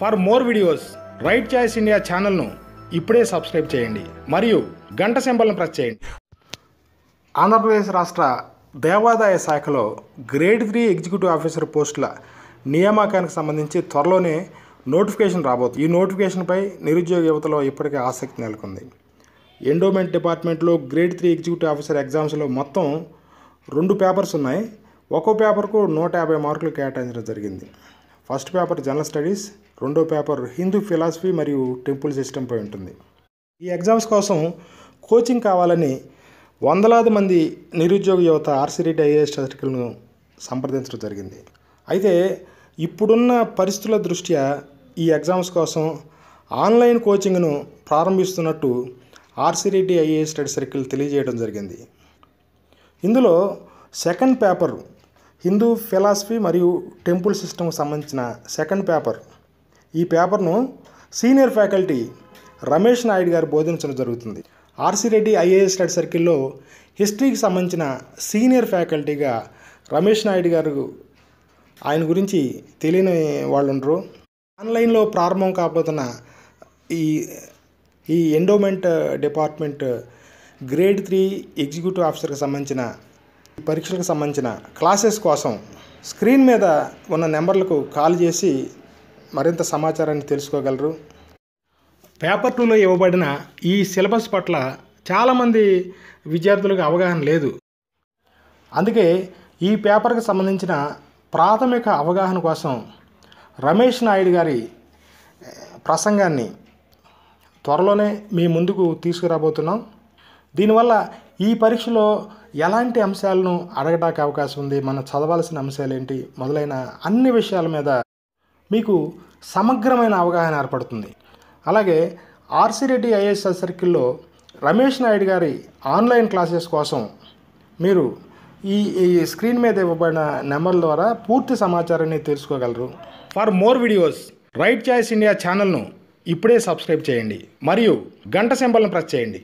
for more videos right choice India ఛానల్ను ఇప్పుడే subscribe చేయండి మరియు గంట సింబల్ను ప్రెస్ చేయండి ఆంధ్రప్రదేశ్ రాష్ట్ర దేవాదాయ శాఖలో గ్రేడ్ త్రీ ఎగ్జిక్యూటివ్ ఆఫీసర్ పోస్టుల నియామకానికి సంబంధించి త్వరలోనే నోటిఫికేషన్ రాబోతుంది ఈ నోటిఫికేషన్పై నిరుద్యోగ యువతలో ఇప్పటికే ఆసక్తి నెలకొంది ఎండోమెంట్ డిపార్ట్మెంట్లో గ్రేడ్ త్రీ ఎగ్జిక్యూటివ్ ఆఫీసర్ ఎగ్జామ్స్లో మొత్తం రెండు పేపర్స్ ఉన్నాయి ఒక్కో పేపర్కు నూట యాభై మార్కులు కేటాయించడం జరిగింది ఫస్ట్ పేపర్ జనరల్ స్టడీస్ రెండో పేపర్ హిందూ ఫిలాసఫీ మరియు టెంపుల్ సిస్టంపై ఉంటుంది ఈ ఎగ్జామ్స్ కోసం కోచింగ్ కావాలని వందలాది మంది నిరుద్యోగ యువత రెడ్డి ఐఏఎస్ అధికారులను సంప్రదించడం జరిగింది అయితే ఇప్పుడున్న పరిస్థితుల దృష్ట్యా ఈ ఎగ్జామ్స్ కోసం ఆన్లైన్ కోచింగ్ను ప్రారంభిస్తున్నట్టు రెడ్డి ఐఏఎస్ స్టడీ సర్కిల్ తెలియజేయడం జరిగింది ఇందులో సెకండ్ పేపర్ హిందూ ఫిలాసఫీ మరియు టెంపుల్ సిస్టమ్కి సంబంధించిన సెకండ్ పేపర్ ఈ పేపర్ను సీనియర్ ఫ్యాకల్టీ రమేష్ నాయుడు గారు బోధించడం జరుగుతుంది ఆర్సీ రెడ్డి ఐఏఎస్ రెడ్డి సర్కిల్లో హిస్టరీకి సంబంధించిన సీనియర్ ఫ్యాకల్టీగా రమేష్ నాయుడు గారు ఆయన గురించి తెలియని వాళ్ళు ఉండరు ఆన్లైన్లో ప్రారంభం కాబోతున్న ఈ ఈ endowment department grade three executive ఆఫీసర్కి సంబంధించిన పరీక్షలకు సంబంధించిన క్లాసెస్ కోసం స్క్రీన్ మీద ఉన్న నెంబర్లకు కాల్ చేసి మరింత సమాచారాన్ని తెలుసుకోగలరు పేపర్ టూలో ఇవ్వబడిన ఈ సిలబస్ పట్ల చాలామంది విద్యార్థులకు అవగాహన లేదు అందుకే ఈ పేపర్కి సంబంధించిన ప్రాథమిక అవగాహన కోసం రమేష్ నాయుడు గారి ప్రసంగాన్ని త్వరలోనే మీ ముందుకు తీసుకురాబోతున్నాం దీనివల్ల ఈ పరీక్షలో ఎలాంటి అంశాలను అడగడానికి అవకాశం ఉంది మనం చదవాల్సిన అంశాలు ఏంటి మొదలైన అన్ని విషయాల మీద మీకు సమగ్రమైన అవగాహన ఏర్పడుతుంది అలాగే ఆర్సీ రెడ్డి ఐఎస్ఎస్ సర్కిల్లో రమేష్ నాయుడు గారి ఆన్లైన్ క్లాసెస్ కోసం మీరు ఈ ఈ స్క్రీన్ మీద ఇవ్వబడిన నెంబర్ ద్వారా పూర్తి సమాచారాన్ని తెలుసుకోగలరు for more videos right choice India ఛానల్ను ఇప్పుడే సబ్స్క్రైబ్ చేయండి మరియు గంట సింబల్ను ప్రెస్ చేయండి